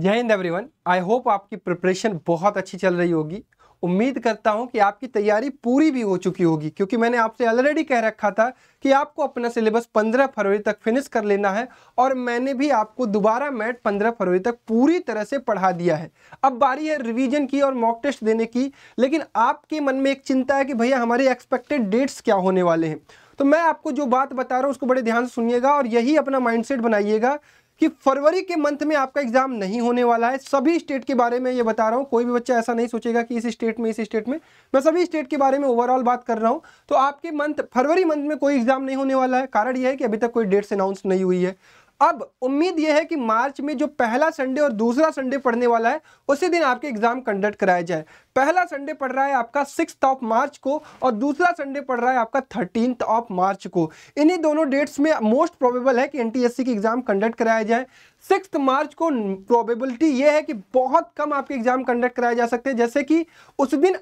जय Hind everyone I hope आपकी preparation बहुत अच्छी चल रही होगी उम्मीद करता हूं कि आपकी तैयारी पूरी भी हो चुकी होगी क्योंकि मैंने आपसे ऑलरेडी कह रखा था कि आपको अपना सिलेबस 15 फरवरी तक फिनिश कर लेना है और मैंने भी आपको दोबारा मैट 15 फरवरी तक पूरी तरह से पढ़ा दिया है अब बारी है रिवीजन की और मॉक टेस्ट देने की लेकिन आपके मन में एक चिंता है कि भैया हमारे एक्सपेक्टेड डेट्स क्या होने वाले हैं तो मैं आपको जो बात बता रहा हूँ उसको बड़े ध्यान से सुनिएगा और यही अपना माइंडसेट बनाइएगा कि फरवरी के मंथ में आपका एग्जाम नहीं होने वाला है सभी स्टेट के बारे में ये बता रहा हूँ कोई भी बच्चा ऐसा नहीं सोचेगा कि इस स्टेट में इस स्टेट में मैं सभी स्टेट के बारे में ओवरऑल बात कर रहा हूँ तो आपके मंथ फरवरी मंथ में कोई एग्जाम नहीं होने वाला है कारण यह है कि अभी तक कोई डेट्स अनाउंस नहीं हुई है अब उम्मीद यह है कि मार्च में जो पहला संडे और दूसरा संडे पढ़ने वाला है उसी दिन आपके एग्जाम कंडक्ट कराया जाए पहला संडे पढ़ रहा है आपका सिक्स ऑफ मार्च को और दूसरा संडे पढ़ रहा है आपका थर्टीन ऑफ मार्च को इन्हीं दोनों डेट्स में मोस्ट प्रोबेबल है कि एनटीएससी की एग्जाम कंडक्ट कराया जाए सिक्स मार्च को प्रोबेबिलिटी ये है कि बहुत कम आपके एग्जाम कंडक्ट कराए जा सकते हैं जैसे कि उस दिन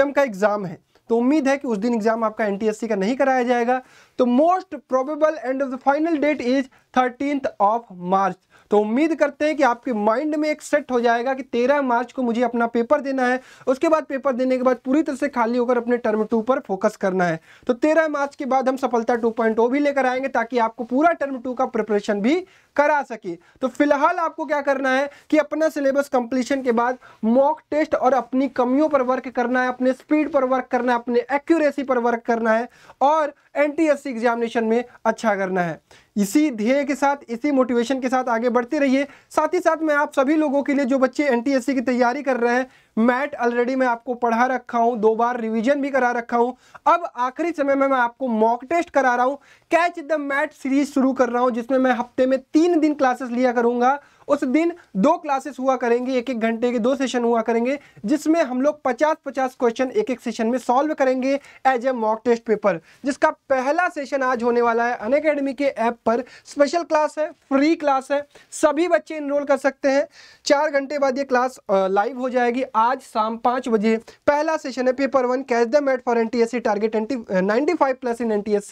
एम का एग्जाम है तो उम्मीद है कि उस दिन एग्जाम आपका एनटीएससी का नहीं कराया जाएगा तो most probable end of the final date is thirteenth of March तो उम्मीद करते हैं कि आपके माइंड में एक सेट हो जाएगा कि 13 मार्च को मुझे अपना पेपर देना है उसके बाद पेपर देने के बाद पूरी तरह से खाली होकर अपने टर्म टू पर फोकस करना है तो 13 मार्च के बाद हम सफलता 2.0 भी लेकर आएंगे ताकि आपको पूरा टर्म टू का प्रिपरेशन भी करा सके तो फिलहाल आपको क्या करना है कि अपना सिलेबस कंप्लीशन के बाद मॉक टेस्ट और अपनी कमियों पर वर्क करना है अपने स्पीड पर वर्क करना है अपने एक्यूरेसी पर वर्क करना है और एन एग्जामिनेशन में अच्छा करना है इसी ध्येय के साथ इसी मोटिवेशन के साथ आगे बढ़ते रहिए साथ ही साथ मैं आप सभी लोगों के लिए जो बच्चे एन की तैयारी कर रहे हैं मैट ऑलरेडी मैं आपको पढ़ा रखा हूं दो बार रिवीजन भी करा रखा हूं अब आखिरी समय में मैं आपको मॉक टेस्ट करा रहा हूं कैच द मैट सीरीज शुरू कर रहा हूं जिसमें मैं हफ्ते में तीन दिन क्लासेस लिया करूंगा उस दिन दो क्लासेस हुआ करेंगे एक एक घंटे के दो सेशन हुआ करेंगे जिसमें हम लोग पचास पचास क्वेश्चन एक एक सेशन में सॉल्व करेंगे as a mock test paper जिसका पहला सेशन आज होने वाला है अन अकेडमी के ऐप पर स्पेशल क्लास है फ्री क्लास है सभी बच्चे इनरोल कर सकते हैं चार घंटे बाद ये क्लास लाइव हो जाएगी आज शाम पाँच बजे पहला सेशन है paper one catch the MAT for an target an ninety five plus in an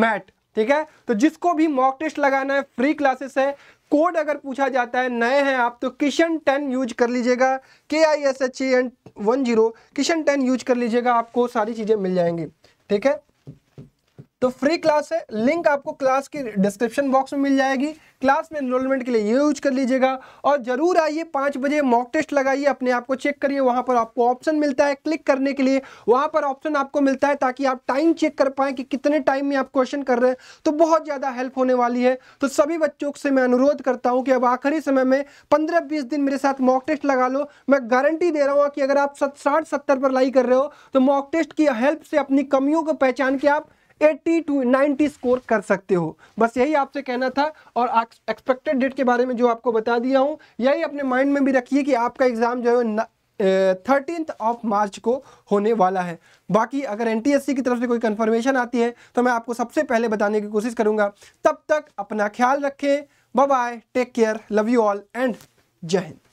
MAT ठीक है तो जिसको भी मॉक टेस्ट लगाना है फ्री क्लासेस है कोड अगर पूछा जाता है नए हैं आप तो किशन टेन यूज कर लीजिएगा के I S H A N one zero किशन टेन यूज कर लीजिएगा आपको सारी चीज़ें मिल जाएंगी ठीक है तो फ्री क्लास है लिंक आपको क्लास के डिस्क्रिप्शन बॉक्स में मिल जाएगी क्लास में इनरोलमेंट के लिए ये यूज कर लीजिएगा और ज़रूर आइए पाँच बजे मॉक टेस्ट लगाइए अपने आप को चेक करिए वहाँ पर आपको ऑप्शन मिलता है क्लिक करने के लिए वहाँ पर ऑप्शन आपको मिलता है ताकि आप टाइम चेक कर पाएँ कि कितने टाइम में आप क्वेश्चन कर रहे हैं तो बहुत ज़्यादा हेल्प होने वाली है तो सभी बच्चों से मैं अनुरोध करता हूँ कि अब आखिरी समय में पंद्रह बीस दिन मेरे साथ मॉक टेस्ट लगा लो मैं गारंटी दे रहा हूँ कि अगर आप साठ सत्तर पर लाई कर रहे हो तो मॉक टेस्ट की हेल्प से अपनी कमियों को पहचान के आप एट्टी टू नाइन्टी स्कोर कर सकते हो बस यही आपसे कहना था और एक्सपेक्टेड डेट के बारे में जो आपको बता दिया हूँ यही अपने माइंड में भी रखिए कि आपका एग्ज़ाम जो है थर्टीन ऑफ मार्च को होने वाला है बाकी अगर एन की तरफ से कोई कन्फर्मेशन आती है तो मैं आपको सबसे पहले बताने की कोशिश करूँगा तब तक अपना ख्याल रखें bye take care love you all and जय हिंद